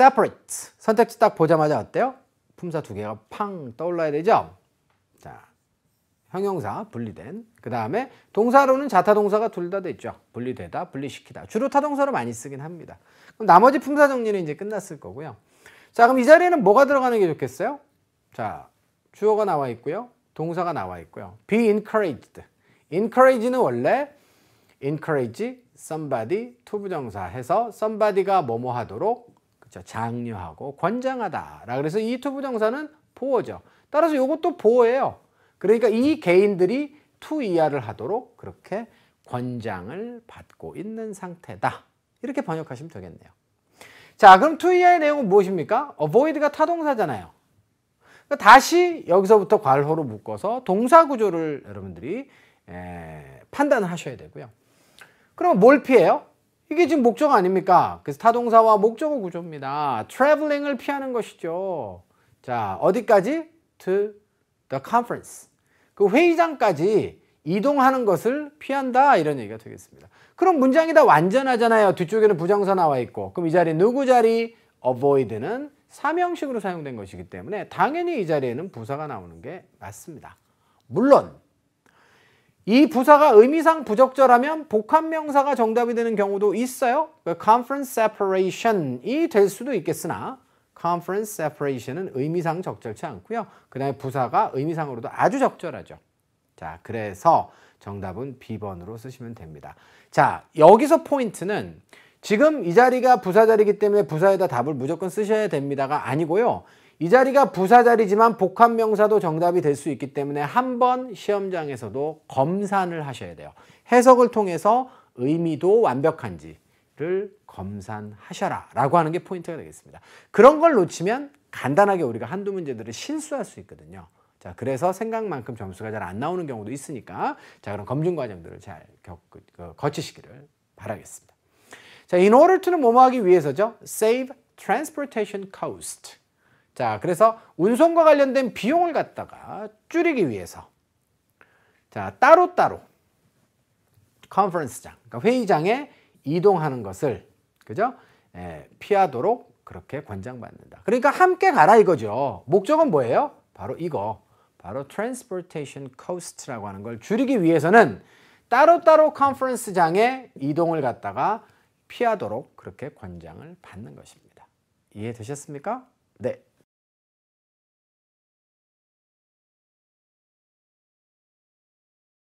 separate 선택지 딱 보자마자 어때요? 품사 두 개가 팡 떠올라야 되죠? 자, 형용사 분리된 그 다음에 동사로는 자타동사가 둘 다됐죠 분리되다 분리시키다 주로 타동사로 많이 쓰긴 합니다 그럼 나머지 품사 정리는 이제 끝났을 거고요 자 그럼 이 자리에는 뭐가 들어가는 게 좋겠어요 자 주어가 나와 있고요 동사가 나와 있고요 be encouraged encourage는 원래 encourage somebody 투부정사 해서 somebody가 뭐뭐 하도록 그렇죠? 장려하고 권장하다라 그래서 이 투부정사는 보호죠. 따라서 이것도 보호예요. 그러니까 이 개인들이 투 이하를 하도록 그렇게 권장을 받고 있는 상태다. 이렇게 번역하시면 되겠네요. 자 그럼 투 이하의 내용은 무엇입니까? avoid가 타동사잖아요. 그 다시 여기서부터 괄호로 묶어서 동사 구조를 여러분들이 판단을 하셔야 되고요. 그럼 뭘 피해요? 이게 지금 목적 아닙니까? 그래서 타동사와 목적어 구조입니다. traveling을 피하는 것이죠. 자, 어디까지? to the conference. 그 회의장까지 이동하는 것을 피한다 이런 얘기가 되겠습니다. 그럼 문장이 다 완전하잖아요. 뒤쪽에는 부정사 나와 있고 그럼 이 자리 누구 자리? avoid는 사명식으로 사용된 것이기 때문에 당연히 이 자리에는 부사가 나오는 게 맞습니다. 물론 이 부사가 의미상 부적절하면 복합명사가 정답이 되는 경우도 있어요. 그러니까 conference separation이 될 수도 있겠으나 conference separation은 의미상 적절치 않고요. 그 다음에 부사가 의미상으로도 아주 적절하죠. 자, 그래서 정답은 B번으로 쓰시면 됩니다. 자, 여기서 포인트는 지금 이 자리가 부사자리이기 때문에 부사에다 답을 무조건 쓰셔야 됩니다가 아니고요. 이 자리가 부사 자리지만 복합 명사도 정답이 될 수 있기 때문에 한 번 시험장에서도 검산을 하셔야 돼요. 해석을 통해서 의미도 완벽한지를 검산하셔라 라고 하는 게 포인트가 되겠습니다. 그런 걸 놓치면 간단하게 우리가 한두 문제들을 실수할 수 있거든요. 자, 그래서 생각만큼 점수가 잘 안 나오는 경우도 있으니까 자, 그럼 검증 과정들을 잘 겪, 그, 거치시기를 바라겠습니다. 자, in order to는 뭐뭐 하기 위해서죠. save transportation cost. 자, 그래서 운송과 관련된 비용을 갖다가 줄이기 위해서 자, 따로따로 컨퍼런스장, 그러니까 회의장에 이동하는 것을 그죠? 에, 예, 피하도록 그렇게 권장받는다. 그러니까 함께 가라 이거죠. 목적은 뭐예요? 바로 이거. 바로 transportation cost라고 하는 걸 줄이기 위해서는 따로따로 컨퍼런스장에 이동을 갖다가 피하도록 그렇게 권장을 받는 것입니다. 이해되셨습니까? 네.